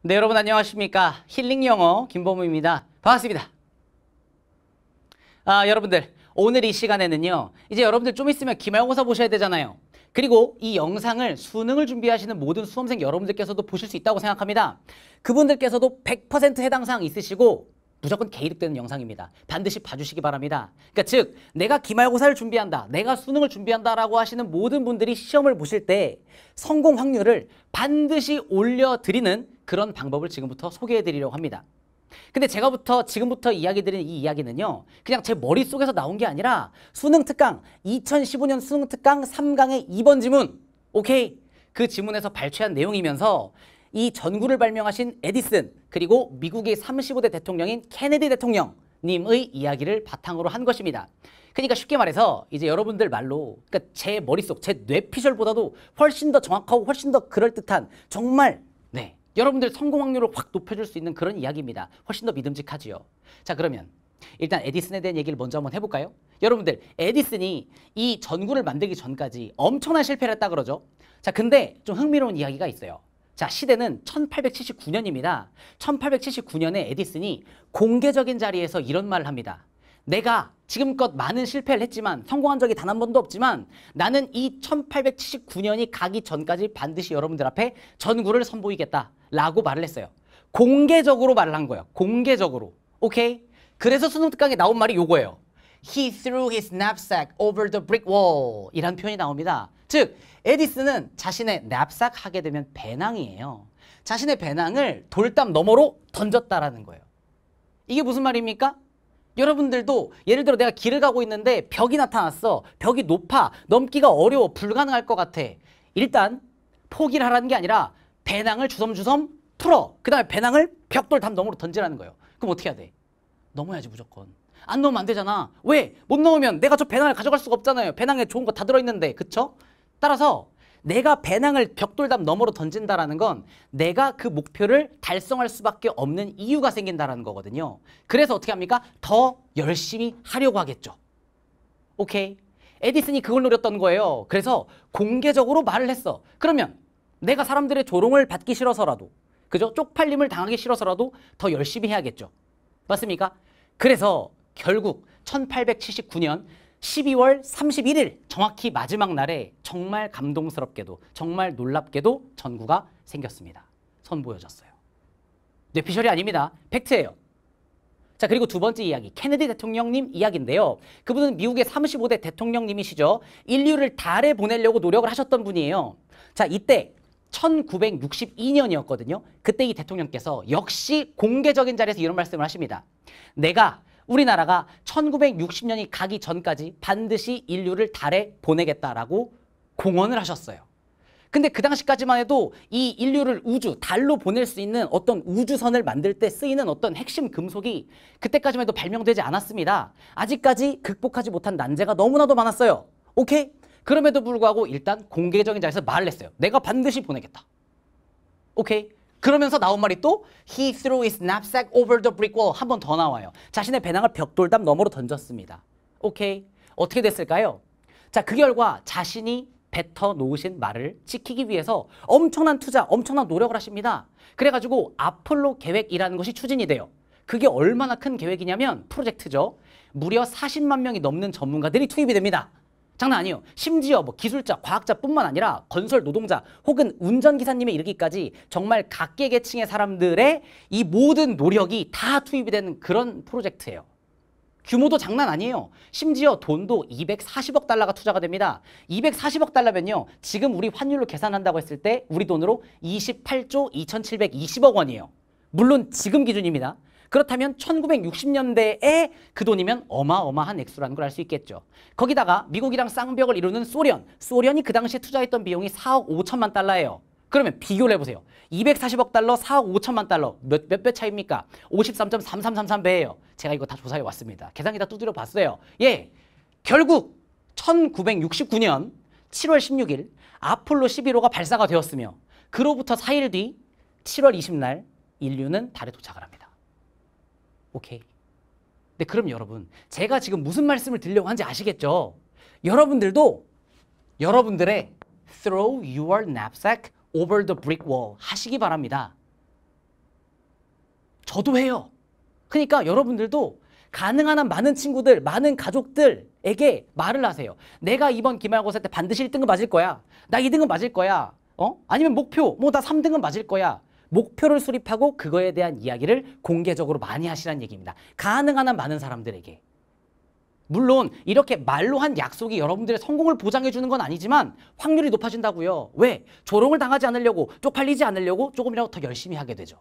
네, 여러분 안녕하십니까? 힐링 영어 김범우입니다. 반갑습니다. 아, 여러분들 오늘 이 시간에는요. 이제 여러분들 좀 있으면 기말고사 보셔야 되잖아요. 그리고 이 영상을 수능을 준비하시는 모든 수험생 여러분들께서도 보실 수 있다고 생각합니다. 그분들께서도 100% 해당 사항 있으시고 무조건 개입되는 영상입니다. 반드시 봐주시기 바랍니다. 그러니까 즉 내가 기말고사를 준비한다, 내가 수능을 준비한다라고 하시는 모든 분들이 시험을 보실 때 성공 확률을 반드시 올려드리는 그런 방법을 지금부터 소개해 드리려고 합니다. 근데 제가부터 지금부터 이야기 드린이 이야기는요. 그냥 제 머릿속에서 나온 게 아니라 수능 특강 2015년 수능 특강 3강의 2번 지문. 오케이. 그 지문에서 발췌한 내용이면서 이 전구를 발명하신 에디슨 그리고 미국의 35대 대통령인 케네디 대통령 님의 이야기를 바탕으로 한 것입니다. 그러니까 쉽게 말해서 이제 여러분들 말로 그러니까 제 머릿속 제 뇌피셜보다도 훨씬 더 정확하고 훨씬 더 그럴듯한 정말 여러분들 성공 확률을 확 높여줄 수 있는 그런 이야기입니다. 훨씬 더 믿음직하지요. 자 그러면 일단 에디슨에 대한 얘기를 먼저 한번 해볼까요? 여러분들 에디슨이 이 전구를 만들기 전까지 엄청난 실패를 했다 그러죠. 자 근데 좀 흥미로운 이야기가 있어요. 자 시대는 1879년입니다. 1879년에 에디슨이 공개적인 자리에서 이런 말을 합니다. 내가 지금껏 많은 실패를 했지만 성공한 적이 단 한 번도 없지만 나는 이 1879년이 가기 전까지 반드시 여러분들 앞에 전구를 선보이겠다라고 말을 했어요. 공개적으로 말을 한 거예요. 공개적으로. 오케이? 그래서 수능 특강에 나온 말이 요거예요. He threw his knapsack over the brick wall 이란 표현이 나옵니다. 즉, 에디슨은 자신의 knapsack 하게 되면 배낭이에요. 자신의 배낭을 돌담 너머로 던졌다라는 거예요. 이게 무슨 말입니까? 여러분들도 예를 들어 내가 길을 가고 있는데 벽이 나타났어. 벽이 높아. 넘기가 어려워. 불가능할 것 같아. 일단 포기를 하라는 게 아니라 배낭을 주섬주섬 풀어. 그 다음에 배낭을 벽돌 담 너머로 던지라는 거예요. 그럼 어떻게 해야 돼? 넘어야지 무조건. 안 넣으면 안 되잖아. 왜? 못 넣으면 내가 저 배낭을 가져갈 수가 없잖아요. 배낭에 좋은 거 다 들어있는데. 그쵸? 따라서 내가 배낭을 벽돌담 너머로 던진다라는 건 내가 그 목표를 달성할 수밖에 없는 이유가 생긴다라는 거거든요. 그래서 어떻게 합니까? 더 열심히 하려고 하겠죠. 오케이. 에디슨이 그걸 노렸던 거예요. 그래서 공개적으로 말을 했어. 그러면 내가 사람들의 조롱을 받기 싫어서라도 그죠? 쪽팔림을 당하기 싫어서라도 더 열심히 해야겠죠. 맞습니까? 그래서 결국 1879년 12월 31일 정확히 마지막 날에 정말 감동스럽게도 정말 놀랍게도 전구가 생겼습니다. 선보여졌어요. 뇌피셜이 아닙니다. 팩트예요. 자 그리고 두 번째 이야기 케네디 대통령님 이야기인데요. 그분은 미국의 35대 대통령님이시죠. 인류를 달에 보내려고 노력을 하셨던 분이에요. 자 이때 1962년이었거든요. 그때 이 대통령께서 역시 공개적인 자리에서 이런 말씀을 하십니다. 내가 우리나라가 1960년이 가기 전까지 반드시 인류를 달에 보내겠다라고 공언을 하셨어요. 근데 그 당시까지만 해도 이 인류를 우주, 달로 보낼 수 있는 어떤 우주선을 만들 때 쓰이는 어떤 핵심 금속이 그때까지만 해도 발명되지 않았습니다. 아직까지 극복하지 못한 난제가 너무나도 많았어요. 오케이? 그럼에도 불구하고 일단 공개적인 자리에서 말을 했어요. 내가 반드시 보내겠다. 오케이? 그러면서 나온 말이 또 he threw his knapsack over the brick wall 한 번 더 나와요. 자신의 배낭을 벽돌담 너머로 던졌습니다. 오케이. 어떻게 됐을까요? 자, 그 결과 자신이 뱉어 놓으신 말을 지키기 위해서 엄청난 투자, 엄청난 노력을 하십니다. 그래가지고 아폴로 계획이라는 것이 추진이 돼요. 그게 얼마나 큰 계획이냐면 프로젝트죠. 무려 40만 명이 넘는 전문가들이 투입이 됩니다. 장난 아니에요. 심지어 뭐 기술자, 과학자뿐만 아니라 건설 노동자 혹은 운전기사님에 이르기까지 정말 각계 계층의 사람들의 이 모든 노력이 다 투입이 되는 그런 프로젝트예요. 규모도 장난 아니에요. 심지어 돈도 240억 달러가 투자가 됩니다. 240억 달러면요. 지금 우리 환율로 계산한다고 했을 때 우리 돈으로 28조 2720억 원이에요. 물론 지금 기준입니다. 그렇다면 1960년대에 그 돈이면 어마어마한 액수라는 걸 알 수 있겠죠. 거기다가 미국이랑 쌍벽을 이루는 소련, 소련이 그 당시에 투자했던 비용이 4억 5천만 달러예요. 그러면 비교를 해보세요. 240억 달러, 4억 5천만 달러 몇몇 배 차입니까? 53.3333배예요. 제가 이거 다 조사해 왔습니다. 계산기 다 두드려 봤어요. 예, 결국 1969년 7월 16일 아폴로 11호가 발사가 되었으며 그로부터 4일 뒤 7월 20날 인류는 달에 도착을 합니다. 오케이. 근 네, 그럼 여러분, 제가 지금 무슨 말씀을 드리려고 하는지 아시겠죠? 여러분들도 여러분들의 throw your knapsack over the brick wall 하시기 바랍니다. 저도 해요. 그러니까 여러분들도 가능한 한 많은 친구들, 많은 가족들에게 말을 하세요. 내가 이번 기말고사 때 반드시 1등급 맞을 거야. 나 2등급 맞을 거야. 어? 아니면 목표, 뭐나 3등급 맞을 거야. 목표를 수립하고 그거에 대한 이야기를 공개적으로 많이 하시라는 얘기입니다. 가능한 한 많은 사람들에게. 물론 이렇게 말로 한 약속이 여러분들의 성공을 보장해 주는 건 아니지만 확률이 높아진다고요. 왜? 조롱을 당하지 않으려고 쪽팔리지 않으려고 조금이라도 더 열심히 하게 되죠.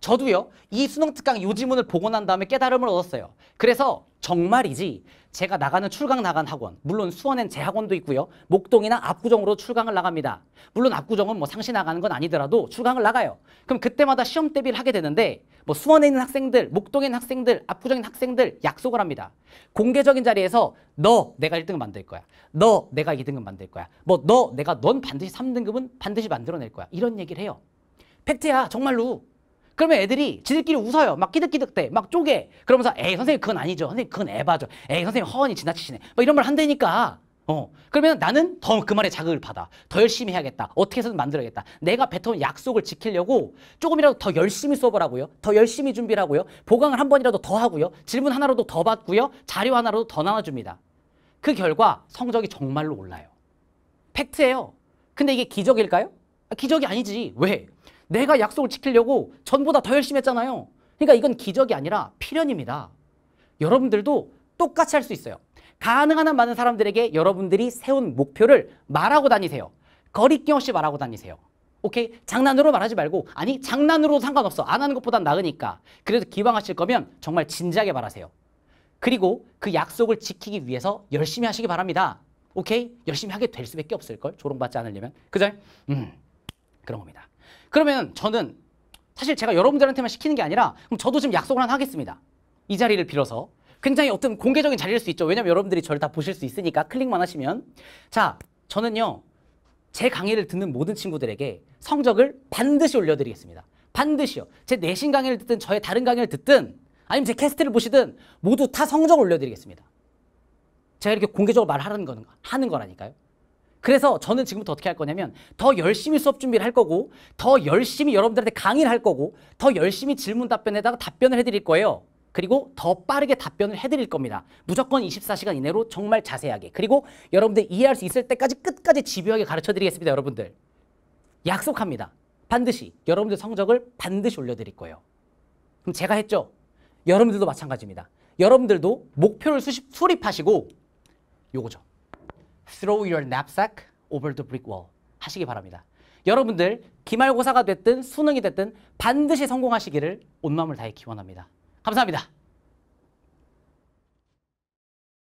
저도요. 이 수능 특강 요 지문을 보고 난 다음에 깨달음을 얻었어요. 그래서 정말이지 제가 나가는 출강 나간 학원 물론 수원엔 제 학원도 있고요. 목동이나 압구정으로 출강을 나갑니다. 물론 압구정은 뭐 상시 나가는 건 아니더라도 출강을 나가요. 그럼 그때마다 시험 대비를 하게 되는데 뭐 수원에 있는 학생들, 목동에 있는 학생들, 압구정에 있는 학생들 약속을 합니다. 공개적인 자리에서 너 내가 1등급 만들 거야. 너 내가 2등급 만들 거야. 뭐 너 내가 넌 반드시 3등급은 반드시 만들어낼 거야. 이런 얘기를 해요. 팩트야 정말로 그러면 애들이 지들끼리 웃어요. 막 끼득끼득대. 막 쪼개. 그러면서 에이 선생님 그건 아니죠. 선생님 그건 에바죠. 에이 선생님 허언이 지나치시네. 뭐 이런 말 한다니까. 어. 그러면 나는 더 그 말에 자극을 받아. 더 열심히 해야겠다. 어떻게 해서든 만들어야겠다. 내가 뱉어온 약속을 지키려고 조금이라도 더 열심히 수업을 하고요. 더 열심히 준비를 하고요. 보강을 한 번이라도 더 하고요. 질문 하나로도 더 받고요. 자료 하나로도 더 나눠줍니다. 그 결과 성적이 정말로 올라요. 팩트예요. 근데 이게 기적일까요? 아, 기적이 아니지. 왜? 내가 약속을 지키려고 전보다 더 열심히 했잖아요. 그러니까 이건 기적이 아니라 필연입니다. 여러분들도 똑같이 할 수 있어요. 가능한 한 많은 사람들에게 여러분들이 세운 목표를 말하고 다니세요. 거리낌 없이 말하고 다니세요. 오케이? 장난으로 말하지 말고 아니 장난으로도 상관없어. 안 하는 것보단 나으니까. 그래도 기왕하실 거면 정말 진지하게 말하세요. 그리고 그 약속을 지키기 위해서 열심히 하시기 바랍니다. 오케이? 열심히 하게 될 수밖에 없을걸? 조롱받지 않으려면. 그죠? 음, 그런 겁니다. 그러면 저는 사실 제가 여러분들한테만 시키는 게 아니라 그럼 저도 지금 약속을 하나 하겠습니다. 이 자리를 빌어서 굉장히 어떤 공개적인 자리일 수 있죠. 왜냐면 여러분들이 저를 다 보실 수 있으니까 클릭만 하시면 자 저는요 제 강의를 듣는 모든 친구들에게 성적을 반드시 올려드리겠습니다. 반드시요. 제 내신 강의를 듣든 저의 다른 강의를 듣든 아니면 제 캐스트를 보시든 모두 다 성적 올려드리겠습니다. 제가 이렇게 공개적으로 말하는 거는 하는 거라니까요. 그래서 저는 지금부터 어떻게 할 거냐면 더 열심히 수업 준비를 할 거고 더 열심히 여러분들한테 강의를 할 거고 더 열심히 질문 답변에다가 답변을 해드릴 거예요. 그리고 더 빠르게 답변을 해드릴 겁니다. 무조건 24시간 이내로 정말 자세하게 그리고 여러분들 이해할 수 있을 때까지 끝까지 집요하게 가르쳐드리겠습니다. 여러분들 약속합니다. 반드시 여러분들 성적을 반드시 올려드릴 거예요. 그럼 제가 했죠? 여러분들도 마찬가지입니다. 여러분들도 목표를 수립하시고 요거죠. throw your knapsack over the brick wall 하시기 바랍니다. 여러분들 기말고사가 됐든 수능이 됐든 반드시 성공하시기를 온 마음을 다해 기원합니다. 감사합니다.